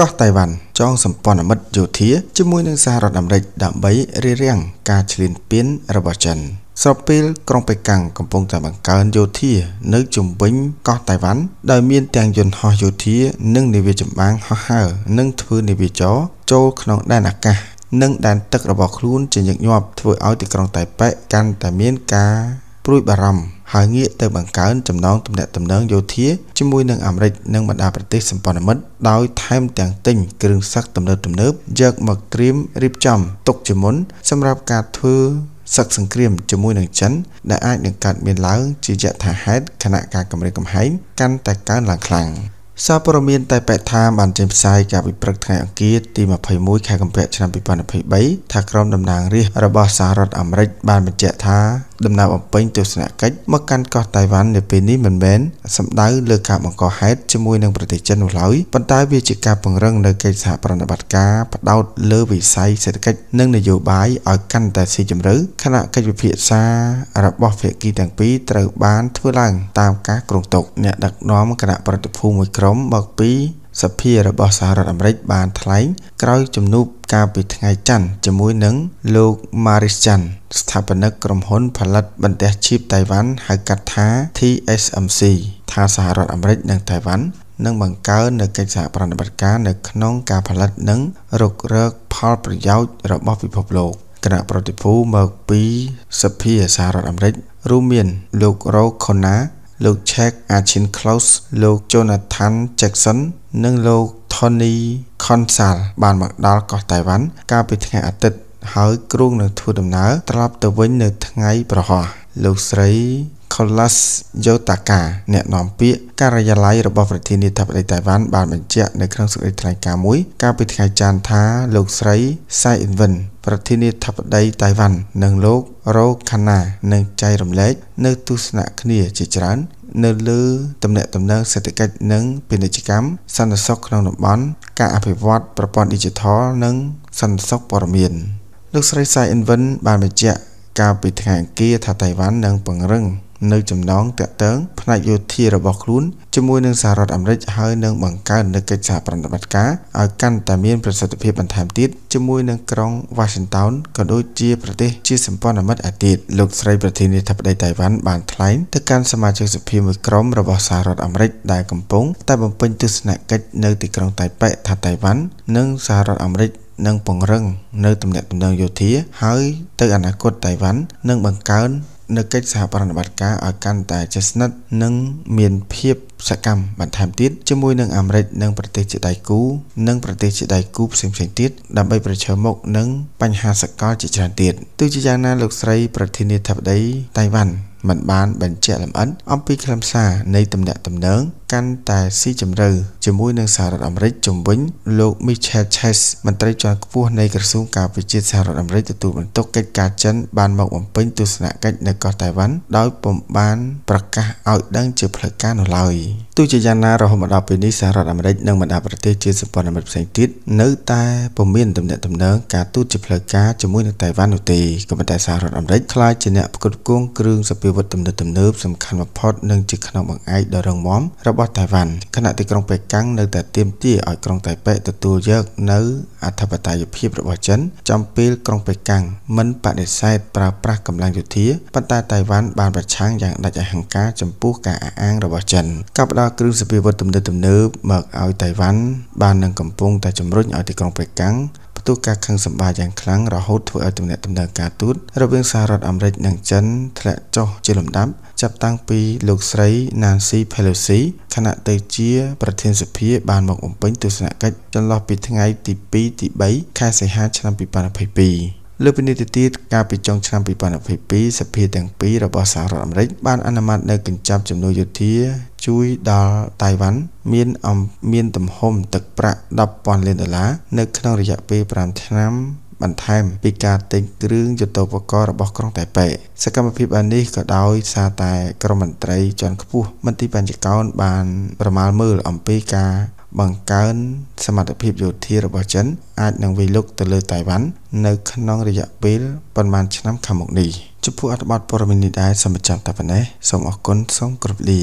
កោះតៃវ៉ាន់ចងសម្ព័ន្ធមិត្តយោធាជាមួយនឹងសហរដ្ឋអាមេរិកដើម្បីរៀបរៀងការឈ្លានពានរបស់ចិនស្របពេលក្រុងបេកាំងកំពុងតែបង្កើនយោធានៅជំវិញកោះតៃវ៉ាន់ដោយមានទាំងយន្តហោះយោធា និងនាវាចម្បាំងហោះហើរនិងធ្វើនាវាចរចូលក្នុងដែនអាកាសនិងដែនទឹករបស់ខ្លួនជាញឹកញាប់ធ្វើឲ្យទីក្រុងតៃប៉េកាន់តែមានការព្រួយបារម្ភហើយងាកទៅបង្កើនចំណងទំនាក់ទំនងយោធាជាមួយនឹងអាមេរិកនិងបណ្ដាប្រទេសសម្ព័ន្ធមិត្តដោយថែមទាំងទិញគ្រឿងសឹកទំនើបទំនើបយកមកត្រៀមរៀបចំទុកជាមុនសម្រាប់ការធ្វើសឹកសង្គ្រាមជាមួយនឹងចិនដែលអាចនឹងកើតមានឡើងជាយថាហេតុគណៈការកម្រិតកំហែងកាន់តែកើនឡើងខ្លាំង។សារព័ត៌មានតែប៉ែថាបានចេញផ្សាយការពិព្រឹកថ្ងៃអង្គារទី21ខែកុម្ភៈឆ្នាំ2023ថាក្រុមតំណាងរាស្ត្ររបស់សហរដ្ឋអាមេរិកបានបញ្ជាក់ថាដំណើរបំពេញទស្សនកិច្ចមកកាន់កោះតៃវ៉ាន់នៅពេលនេះមិនមែនសំដៅលើការបង្កហេតុជាមួយនឹងប្រទេសចិននោះឡើយប៉ុន្តែវាជាការពង្រឹងនៅកិច្ចសហប្រតិបត្តិការផ្ដោតលើវិស័យសេដ្ឋកិច្ចនិងនយោបាយឲ្យកាន់តែស៊ីជម្រៅខណៈកិច្ចពិភាក្សារបស់ភាគីទាំងពីរត្រូវបានធ្វើឡើងតាមការគ្រោងទុកអ្នកដឹកនាំគណៈប្រតិភូមួយក្រុមមកពីសភារបស់សហរដ្ឋអាមេរិកបានថ្លែងក្រោយជំនួបកាលពីថ្ងៃច័ន្ទជាមួយនឹងលោក Maris Chan ស្ថាបនិកក្រុមហ៊ុនផលិតបន្ទះឈីបតៃវ៉ាន់ហៅកាត់ថា TSMC ថាសហរដ្ឋអាមេរិកនិងតៃវ៉ាន់នឹងបង្កើននៅកិច្ចសហប្រតិបត្តិការនៅក្នុងការផលិតនិងរករកផលប្រយោជន៍របស់ពិភពលោកគណៈប្រតិភូមកពីសភាសហរដ្ឋអាមេរិករួមមានលោករ៉ូខូណាលោក Check Achin Klaus លោក Jonathan Jackson និងលោក Tony Consal បានមកដល់កោះតៃវ៉ាន់កាលពីថ្ងៃអាទិត្យហើយគ្រូនឹងធ្វើដំណើរត្រឡប់ទៅវិញនៅថ្ងៃ ប្រហោះលោកស្រី Nicholas Yotaka អ្នកនាំពាក្យការិយាល័យរបស់ប្រធានាធិបតីតៃវ៉ាន់បានបញ្ជាក់នៅក្នុងសេចក្តីថ្លែងការណ៍មួយកាលពីថ្ងៃច័ន្ទថាលោកស្រី Tsai Ing-wen ប្រធានាធិបតីតៃវ៉ាន់និងលោករ៉ូខាណានឹងចែករំលែកនៅទស្សនៈគ្នាជាច្រើននៅលើតំណែងតំណែងសេដ្ឋកិច្ចនិងពាណិជ្ជកម្មសន្តិសុខក្នុងតំបន់ការអភិវឌ្ឍប្រព័ន្ធ Digital និងសន្តិសុខព័ត៌មាន លោកស្រី Tsai Ing-wen បានបញ្ជាក់កាលពីថ្ងៃអង្គារថាតៃវ៉ាន់នឹងពង្រឹងនៅចំណងតាក់ទងផ្នែកយោធារបស់ខ្លួនជាមួយនឹងសហរដ្ឋអាមេរិកហើយនឹងបង្កើននូវកិច្ចសហប្រតិបត្តិការឲ្យកាន់តែមានប្រសិទ្ធភាពបន្ថែមទៀតជាមួយនឹងក្រុង Washington ក៏ដូចជាប្រទេសជាសម្ព័ន្ធមិត្តអាទិតលោកស្រីប្រធានាធិបតីតៃវ៉ាន់បានថ្លែងទៅកាន់សមាជិកសភាមួយក្រុមរបស់សហរដ្ឋអាមេរិកដែលកំពុងតែបំពេញទស្សនកិច្ចនៅទីក្រុងតៃប៉េថាតៃវ៉ាន់ និងសហរដ្ឋអាមេរិកនឹងពង្រឹងនៅទំនាក់ទំនងយោធាហើយទៅអនាគតតៃវ៉ាន់នឹងបង្កើននៅកិច្ចសហប្រតិបត្តិការឲ្យកាន់តែជិតស្និទ្ធនិងមានភាពសកម្មបន្ថែមទៀតជាមួយនឹងអាមេរិកនិងប្រទេសជាដៃគូនិងប្រទេសជាដៃគូផ្សេងៗទៀតដើម្បីប្រឈមមុខនឹងបញ្ហាសកលជាច្រើនទៀតទោះជាយ៉ាងណាលោកស្រីប្រធានាធិបតីតៃវ៉ាន់មិនបានបញ្ជាក់លម្អិតអំពីខ្លឹមសារនៃតំណាក់តំណែងកាន់តែស៊ីជម្រៅជាមួយនឹងសហរដ្ឋអាមេរិកជំវិញលោក Michel Chase មន្ត្រីជាន់ខ្ពស់នៃក្រសួងការពារជាតិសហរដ្ឋអាមេរិកទទួលបន្ទុកកិច្ចការចិនបានមកបំពេញ ទស្សនកិច្ចនៅកោះតៃវ៉ាន់ដោយពុំបានប្រកាសឲ្យដឹងជាផ្លូវការនោះឡើយទោះជាយ៉ាងណារហូតមកដល់ពេលនេះសហរដ្ឋអាមេរិកនិងបណ្ដាប្រទេសជាសម្ព័ន្ធមិត្តផ្សេងទៀតនៅតែពុំមានដំណាក់ដំណើរការទូតជាផ្លូវការជាមួយនឹងតៃវ៉ាន់នោះទេក៏ប៉ុន្តែសហរដ្ឋអាមេរិកខ្លាចជាអ្នកផ្គត់ផ្គង់គ្រឿងសព្វាវិតទំនើបទំនើបសំខាន់បំផុតនិងជាខ្នងបង្អែកដ៏រឹងមាំរបស់តៃវ៉ាន់ខណៈទីក្រុងប៉េកាំងនៅតែទាមទារឲ្យក្រុងតៃប៉េទទួលយកនៅអធិបតេយ្យភាពរបស់ចិនចំពេលក្រុងប៉េកាំងមិនបដិសេធប្រើប្រាស់កម្លាំងយោធាប៉ុន្តែតៃវ៉ាន់បានប្រឆាំងយ៉ាងដាច់អហង្ការចំពោះការអះអាងរបស់ចិនការផ្ដល់គ្រឿងសព្វាវុធទំនើបទំនើបមកឲ្យតៃវ៉ាន់បាននឹងកំពុងតែជំរុញឲ្យទីក្រុងប៉េកាំងទូតការខឹងសម្បាយ៉ាងខ្លាំងរហូតធ្វើឲ្យទំនាក់ទំនងការទូតរវាងសហរដ្ឋអាមេរិកនិងចិនធ្លាក់ចុះជាលំដាប់ចាប់តាំងពីលោកស្រី Nancy Pelosi ខណៈទៅជាប្រធានសភាបានមកបំពេញទស្សនកិច្ចចន្លោះពីថ្ងៃទី2ទី3ខែសីហាឆ្នាំ2022លើពីនេះទៅទៀតកាលពីចុងឆ្នាំ2022សភាទាំងពីររបស់សហរដ្ឋអាមេរិកបានអនុម័តនៅកញ្ចប់ជំនួយយោធាជួយដល់តៃវ៉ាន់មានមានទំហំ ទឹកប្រាក់10,000លានដុល្លារនៅក្នុងរយៈពេល5ឆ្នាំ បន្ថែមពីការទិញគ្រឿងយុទ្ធបកររបស់ក្រុងតៃប៉េសកម្មភាពអានេះក៏ដោយសារតែក្រមមន្ត្រីជាន់ខ្ពស់មន្ត្រីបញ្ចកោនបានប្រមាលមើលអំពីការបង្កើន សមត្ថភាពយោធារបស់ចិនអាចនឹងវាយលុកទៅលើតៃវ៉ាន់នៅ ក្នុងរយៈពេលប្រហែលឆ្នាំខាងមុខនេះចំពោះអត្ថបទព័ត៌មាននេះដែរសូមបញ្ចប់តែប៉ុណ្ណេះសូមអរគុណសូមគោរពលា